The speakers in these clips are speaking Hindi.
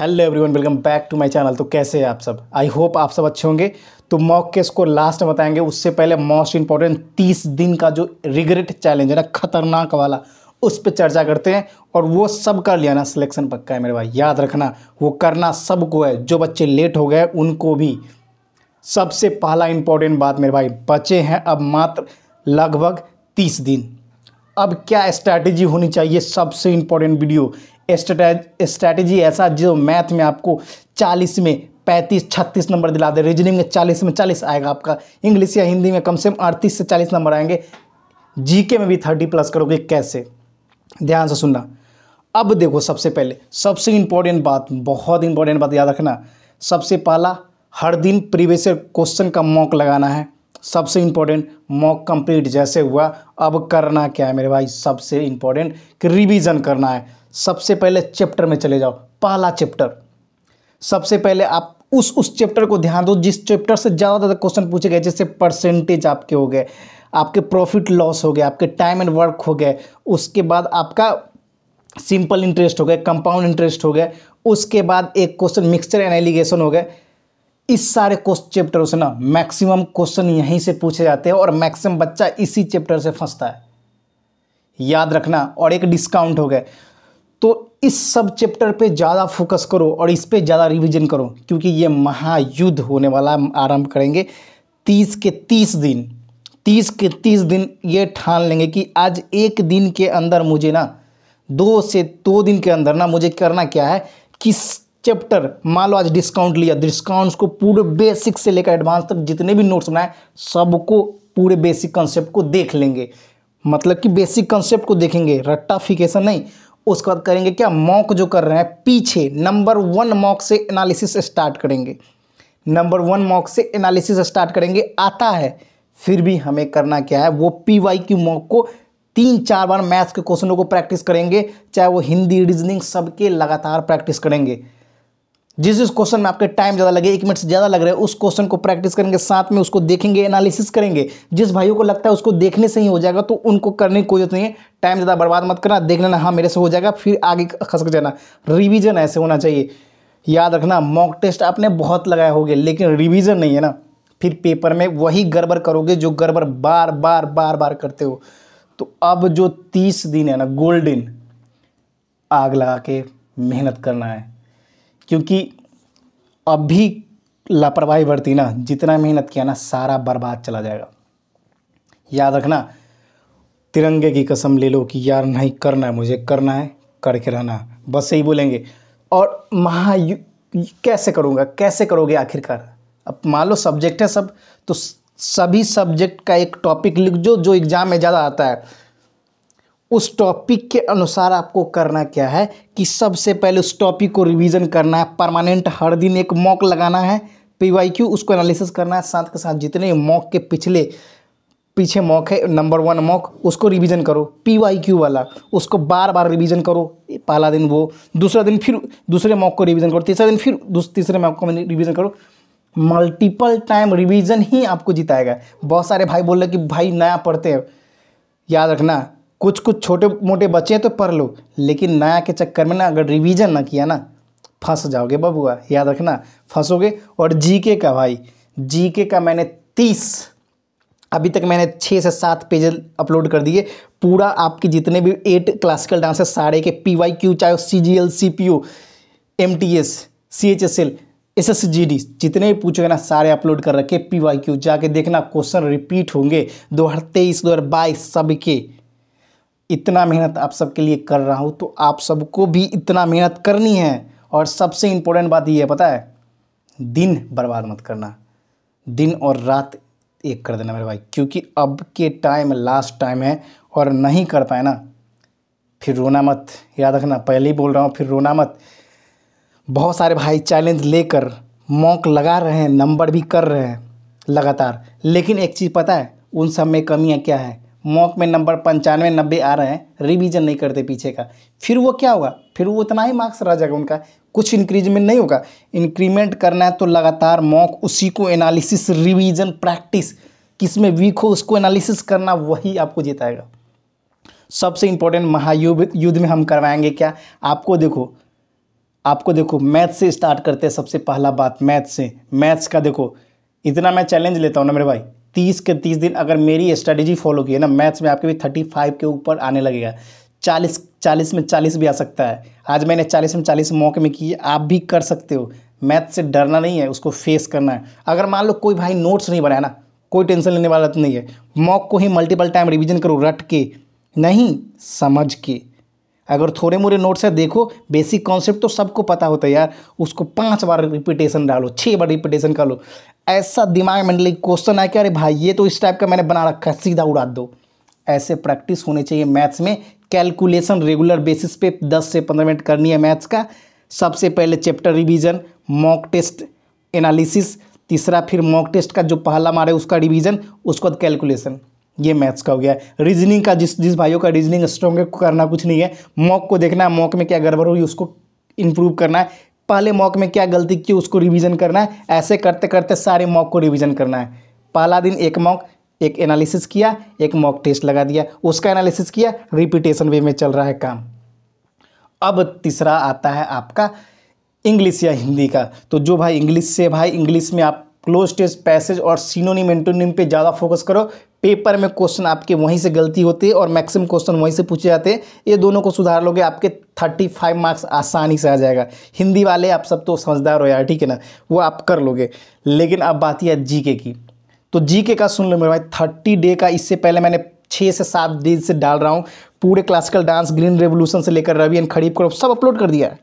hello everyone welcome back to my channel तो कैसे हैं आप सब आई होप आप सब अच्छे होंगे तो मॉक के स्कोर लास्ट में बताएंगे उससे पहले मोस्ट इंपॉर्टेंट तीस दिन का जो रिग्रेट चैलेंज है ना खतरनाक वाला उस पर चर्चा करते हैं और वो सब कर लिया ना सिलेक्शन पक्का है मेरे भाई याद रखना वो करना सबको है जो बच्चे लेट हो गए उनको भी सबसे पहला इंपॉर्टेंट बात मेरे भाई बचे हैं अब मात्र लगभग तीस दिन अब क्या स्ट्रैटेजी होनी चाहिए सबसे इंपॉर्टेंट वीडियो स्ट्रैटेजी ऐसा जो मैथ में आपको चालीस में पैंतीस छत्तीस नंबर दिला दे रीजनिंग में चालीस में चालीस आएगा आपका इंग्लिश या हिंदी में कम से कम अड़तीस से चालीस नंबर आएंगे जीके में भी थर्टी प्लस करोगे कैसे ध्यान से सुनना अब देखो सबसे पहले सबसे इंपॉर्टेंट बात बहुत इंपॉर्टेंट बात याद रखना सबसे पहला हर दिन प्रीवियस क्वेश्चन का मॉक लगाना है सबसे इम्पोर्टेंट मॉक कंप्लीट जैसे हुआ अब करना क्या है मेरे भाई सबसे इम्पोर्टेंट कि रिवीजन करना है सबसे पहले चैप्टर में चले जाओ पहला चैप्टर सबसे पहले आप उस उस चैप्टर को ध्यान दो जिस चैप्टर से ज़्यादा ज़्यादा क्वेश्चन पूछे गए जैसे परसेंटेज आपके हो गए आपके प्रॉफिट लॉस हो गए आपके टाइम एंड वर्क हो गए उसके बाद आपका सिंपल इंटरेस्ट हो गया कंपाउंड इंटरेस्ट हो गया उसके बाद एक क्वेश्चन मिक्सचर एंड एलिगेशन हो गया इस सारे क्वेश्चन चैप्टरों से ना मैक्सिमम क्वेश्चन यहीं से पूछे जाते हैं और मैक्सिमम बच्चा इसी चैप्टर से फंसता है याद रखना और एक डिस्काउंट हो गया तो इस सब चैप्टर पे ज़्यादा फोकस करो और इस पर ज़्यादा रिवीजन करो क्योंकि ये महायुद्ध होने वाला आरंभ करेंगे तीस के तीस दिन तीस के तीस दिन ये ठान लेंगे कि आज एक दिन के अंदर मुझे ना दो से दो दिन के अंदर ना मुझे करना क्या है किस चैप्टर मान लो आज डिस्काउंट लिया डिस्काउंट्स को पूरे बेसिक से लेकर एडवांस तक जितने भी नोट्स बनाए सबको पूरे बेसिक कंसेप्ट को देख लेंगे मतलब कि बेसिक कंसेप्ट को देखेंगे रट्टाफिकेशन नहीं उसके बाद करेंगे क्या मॉक जो कर रहे हैं पीछे नंबर वन मॉक से एनालिसिस स्टार्ट करेंगे नंबर वन मॉक से एनालिसिस स्टार्ट करेंगे आता है फिर भी हमें करना क्या है वो पी वाई क्यू मॉक को तीन चार बार मैथ्स के क्वेश्चनों को प्रैक्टिस करेंगे चाहे वो हिंदी रीजनिंग सबके लगातार प्रैक्टिस करेंगे जिस जिस क्वेश्चन में आपके टाइम ज़्यादा लगे एक मिनट से ज़्यादा लग रहे हैं उस क्वेश्चन को प्रैक्टिस करेंगे साथ में उसको देखेंगे एनालिसिस करेंगे जिस भाइयों को लगता है उसको देखने से ही हो जाएगा तो उनको करने की कोई जरूरत नहीं है टाइम ज़्यादा बर्बाद मत करना देख लेना हाँ मेरे से हो जाएगा फिर आगे खसक जाना रिविज़न ऐसे होना चाहिए याद रखना मॉक टेस्ट आपने बहुत लगाए होंगे लेकिन रिविज़न नहीं है ना फिर पेपर में वही गड़बड़ करोगे जो गड़बड़ बार बार बार बार करते हो तो अब जो तीस दिन है ना गोल्डन आग लगा के मेहनत करना है क्योंकि अब भी लापरवाही बरती ना जितना मेहनत किया ना सारा बर्बाद चला जाएगा याद रखना तिरंगे की कसम ले लो कि यार नहीं करना है मुझे करना है करके रहना बस यही बोलेंगे और महा कैसे करूँगा कैसे करोगे आखिरकार अब मान लो सब्जेक्ट है सब तो सभी सब्जेक्ट का एक टॉपिक लिख जो जो एग्ज़ाम में ज़्यादा आता है उस टॉपिक के अनुसार आपको करना क्या है कि सबसे पहले उस टॉपिक को रिवीजन करना है परमानेंट हर दिन एक मॉक लगाना है पीवाईक्यू उसको एनालिसिस करना है साथ के साथ जितने मॉक के पिछले पीछे मॉक है नंबर वन मॉक उसको रिवीजन करो पी वाई क्यू वाला उसको बार बार रिवीजन करो पहला दिन वो दूसरा दिन फिर दूसरे मॉक को रिवीजन करो तीसरा दिन फिर तीसरे मॉक को रिवीजन करो मल्टीपल टाइम रिवीजन ही आपको जिताएगा बहुत सारे भाई बोल रहे कि भाई नया पढ़ते हैं याद रखना कुछ कुछ छोटे मोटे बचे हैं तो पढ़ लो लेकिन नया के चक्कर में ना अगर रिवीजन ना किया ना फंस जाओगे बबुआ याद रखना फंसोगे और जीके का भाई जीके का मैंने तीस अभी तक मैंने छः से सात पेज अपलोड कर दिए पूरा आपके जितने भी एट क्लासिकल डांस है सारे के पी वाई क्यू चाहे C G L C P O M T S C H S L S S G D जितने भी पूछोगे ना सारे अपलोड कर रखे पी वाई क्यू जाके देखना क्वेश्चन रिपीट होंगे दो हज़ार तेईस दो हज़ार बाईस सब के इतना मेहनत आप सबके लिए कर रहा हूँ तो आप सबको भी इतना मेहनत करनी है और सबसे इम्पोर्टेंट बात ये है पता है दिन बर्बाद मत करना दिन और रात एक कर देना मेरे भाई क्योंकि अब के टाइम लास्ट टाइम है और नहीं कर पाए ना फिर रोना मत याद रखना पहले ही बोल रहा हूँ फिर रोना मत बहुत सारे भाई चैलेंज लेकर मौक लगा रहे हैं नंबर भी कर रहे हैं लगातार लेकिन एक चीज़ पता है उन सब में कमियाँ क्या है मॉक में नंबर पंचानवे नब्बे आ रहे हैं रिवीजन नहीं करते पीछे का फिर वो क्या होगा फिर वो उतना ही मार्क्स रह जाएगा उनका कुछ इंक्रीजमेंट नहीं होगा इंक्रीमेंट करना है तो लगातार मॉक उसी को एनालिसिस रिवीजन प्रैक्टिस किस में वीक हो उसको एनालिसिस करना वही आपको जिताएगा सबसे इंपॉर्टेंट महायुद्ध युद्ध में हम करवाएंगे क्या आपको देखो आपको देखो मैथ से स्टार्ट करते हैं सबसे पहला बात मैथ से मैथ्स का देखो इतना मैं चैलेंज लेता हूँ ना मेरे भाई तीस के तीस दिन अगर मेरी स्ट्रेटेजी फॉलो की है ना मैथ्स में आपके भी थर्टी फाइव के ऊपर आने लगेगा चालीस चालीस में चालीस भी आ सकता है आज मैंने चालीस में चालीस मौके में किए आप भी कर सकते हो मैथ से डरना नहीं है उसको फेस करना है अगर मान लो कोई भाई नोट्स नहीं बनाया ना कोई टेंशन लेने वाला तो नहीं है मॉक को ही मल्टीपल टाइम रिविजन करो रट के नहीं समझ के अगर थोड़े मोरे नोट्स है देखो बेसिक कॉन्सेप्ट तो सबको पता होता है यार उसको पाँच बार रिपीटेशन डालो छः बार रिपीटेशन कर लो ऐसा दिमाग में क्वेश्चन मतलब आया कि अरे भाई ये तो इस टाइप का मैंने बना रखा है सीधा उड़ा दो ऐसे प्रैक्टिस होने चाहिए मैथ्स में कैलकुलेशन रेगुलर बेसिस पे दस से पंद्रह मिनट करनी है मैथ्स का सबसे पहले chapter revision mock test analysis तीसरा फिर मॉक टेस्ट का जो पहला मारे उसका रिवीजन उसके बाद कैलकुलेशन ये मैथ्स का हो गया रीजनिंग का जिस जिस भाइयों का रीजनिंग स्ट्रॉन्ग है करना कुछ नहीं है मॉक को देखना है मॉक में क्या गड़बड़ हुई उसको इम्प्रूव करना है पहले मॉक में क्या गलती की उसको रिवीजन करना है ऐसे करते करते सारे मॉक को रिवीजन करना है पहला दिन एक मॉक एक एनालिसिस किया एक मॉक टेस्ट लगा दिया उसका एनालिसिस किया रिपीटेशन वे में चल रहा है काम अब तीसरा आता है आपका इंग्लिश या हिंदी का तो जो भाई इंग्लिश से भाई इंग्लिश में आप क्लोज टेस्ट पैसेज और सीनोनिम एंटोनिम पे ज़्यादा फोकस करो पेपर में क्वेश्चन आपके वहीं से गलती होती है और मैक्सिमम क्वेश्चन वहीं से पूछे जाते हैं ये दोनों को सुधार लोगे आपके थर्टी फाइव मार्क्स आसानी से आ जाएगा हिंदी वाले आप सब तो समझदार हो यार ठीक है ना वो आप कर लोगे लेकिन अब बात यह जीके की तो जीके का सुन लो मेरे भाई थर्टी डे का इससे पहले मैंने छः से सात डेज से डाल रहा हूँ पूरे क्लासिकल डांस ग्रीन रेवोल्यूशन से लेकर रवि एंड खरीफ करो सब अपलोड कर दिया है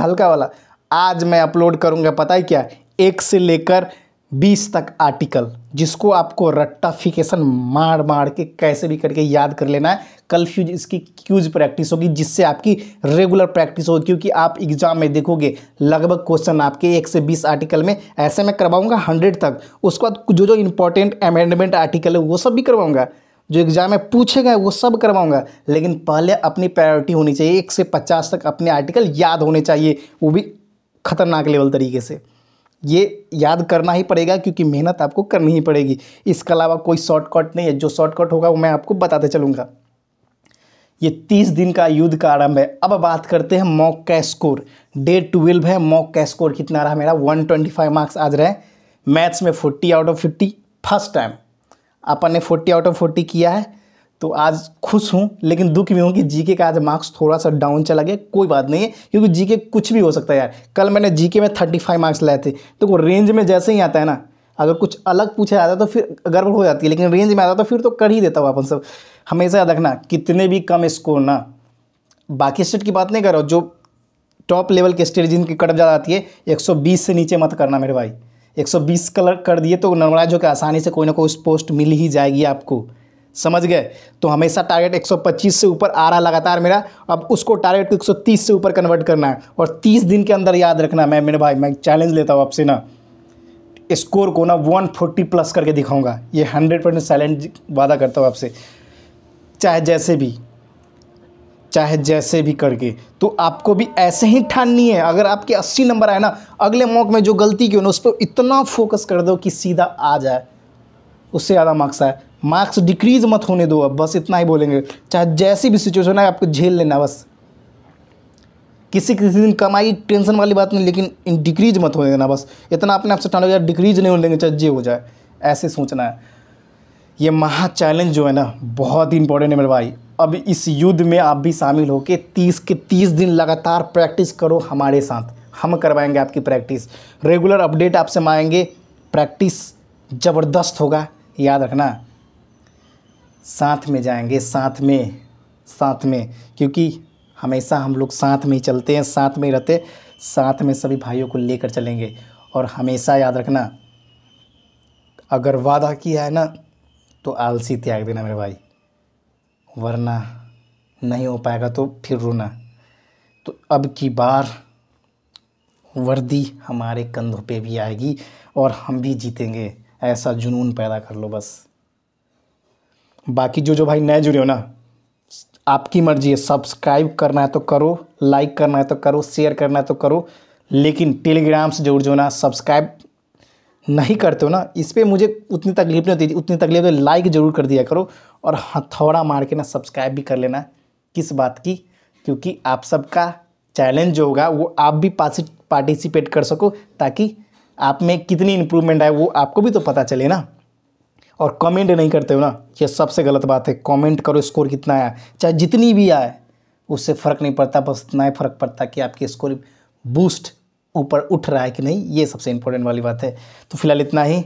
हल्का वाला आज मैं अपलोड करूँगा पता है क्या एक से लेकर बीस तक आर्टिकल जिसको आपको रट्टाफिकेशन मार मार के कैसे भी करके याद कर लेना है कल फ्यूज इसकी क्यूज प्रैक्टिस होगी जिससे आपकी रेगुलर प्रैक्टिस होगी क्योंकि आप एग्जाम में देखोगे लगभग क्वेश्चन आपके एक से बीस आर्टिकल में ऐसे मैं करवाऊंगा हंड्रेड तक उसके बाद जो जो इंपॉर्टेंट अमेंडमेंट आर्टिकल है वो सब भी करवाऊंगा जो एग्ज़ाम में पूछे गए वो सब करवाऊंगा लेकिन पहले अपनी प्रायोरिटी होनी चाहिए एक से पचास तक अपने आर्टिकल याद होने चाहिए वो भी खतरनाक लेवल तरीके से ये याद करना ही पड़ेगा क्योंकि मेहनत आपको करनी ही पड़ेगी इसके अलावा कोई शॉर्टकट नहीं है जो शॉर्टकट होगा वो मैं आपको बताते चलूँगा ये तीस दिन का युद्ध का आरंभ है अब बात करते हैं मॉक का स्कोर डे ट्वेल्व है मॉक का स्कोर कितना रहा मेरा वन ट्वेंटी फाइव मार्क्स आज रहे मैथ्स में forty out of fifty first time अपन ने फोर्टी आउट ऑफ फोर्टी किया है तो आज खुश हूँ लेकिन दुख भी हूँ कि जीके का आज मार्क्स थोड़ा सा डाउन चला गया कोई बात नहीं है क्योंकि जीके कुछ भी हो सकता है यार कल मैंने जीके में थर्टी फाइव मार्क्स लाए थे देखो तो वो रेंज में जैसे ही आता है ना अगर कुछ अलग पूछा जाता तो फिर गड़बड़ हो जाती है लेकिन रेंज में आता तो फिर तो कर ही देता हूँ अपन सब हमेशा याद रखना कितने भी कम स्कोर ना बाकी स्टेट की बात नहीं करो जो टॉप लेवल के स्टेट जिनकी कट ज़्यादा आती है 120 से नीचे मत करना मेरे भाई 120 कलर कर दिए तो नॉर्मलाइज होकर आसानी से कोई ना कोई उस पोस्ट मिल ही जाएगी आपको समझ गए तो हमेशा टारगेट 125 से ऊपर आ रहा लगातार मेरा अब उसको टारगेट को 130 से ऊपर कन्वर्ट करना है और 30 दिन के अंदर याद रखना मैं मेरे भाई मैं चैलेंज लेता हूँ आपसे ना स्कोर को ना 140 प्लस करके दिखाऊंगा ये 100 परसेंट चैलेंज वादा करता हूँ आपसे चाहे जैसे भी चाहे जैसे भी करके तो आपको भी ऐसे ही ठाननी है अगर आपके अस्सी नंबर आए ना अगले मौक में जो गलती की हो ना उस पर इतना फोकस कर दो कि सीधा आ जाए उससे ज़्यादा मार्क्स आए मार्क्स डिक्रीज मत होने दो अब बस इतना ही बोलेंगे चाहे जैसी भी सिचुएशन है आपको झेल लेना बस किसी किसी दिन कमाई टेंशन वाली बात नहीं लेकिन इन डिक्रीज मत होने देना बस इतना अपने आप से हो जाए डिक्रीज नहीं होने देंगे चाहे जे हो जाए ऐसे सोचना है ये महा चैलेंज जो है ना बहुत ही इंपॉर्टेंट है मेरे भाई अब इस युद्ध में आप भी शामिल होकर तीस के तीस दिन लगातार प्रैक्टिस करो हमारे साथ हम करवाएंगे आपकी प्रैक्टिस रेगुलर अपडेट आपसे मांगेंगे प्रैक्टिस ज़बरदस्त होगा याद रखना साथ में जाएंगे साथ में साथ में क्योंकि हमेशा हम लोग साथ में ही चलते हैं साथ में ही रहते साथ में सभी भाइयों को लेकर चलेंगे और हमेशा याद रखना अगर वादा किया है ना तो आलसी त्याग देना मेरे भाई वरना नहीं हो पाएगा तो फिर रोना तो अब की बार वर्दी हमारे कंधों पे भी आएगी और हम भी जीतेंगे ऐसा जुनून पैदा कर लो बस बाकी जो जो भाई नए जुड़े हो ना आपकी मर्जी है सब्सक्राइब करना है तो करो लाइक करना है तो करो शेयर करना है तो करो लेकिन टेलीग्राम से जरूर जो ना सब्सक्राइब नहीं करते हो ना इस पर मुझे उतनी तकलीफ नहीं होती उतनी तकलीफ तो लाइक ज़रूर कर दिया करो और हथौड़ा हाँ, मार के ना सब्सक्राइब भी कर लेना किस बात की क्योंकि आप सबका चैलेंज जो होगा वो आप भी पार्टिसिपेट कर सको ताकि आप में कितनी इम्प्रूवमेंट आए वो आपको भी तो पता चले ना और कमेंट नहीं करते हो ना ये सबसे गलत बात है कमेंट करो स्कोर कितना आया चाहे जितनी भी आए उससे फ़र्क नहीं पड़ता बस इतना ही फ़र्क पड़ता कि आपके स्कोर बूस्ट ऊपर उठ रहा है कि नहीं ये सबसे इम्पोर्टेंट वाली बात है तो फिलहाल इतना ही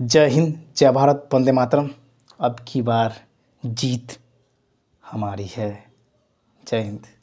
जय हिंद जय भारत वंदे मातरम अब की बार जीत हमारी है जय हिंद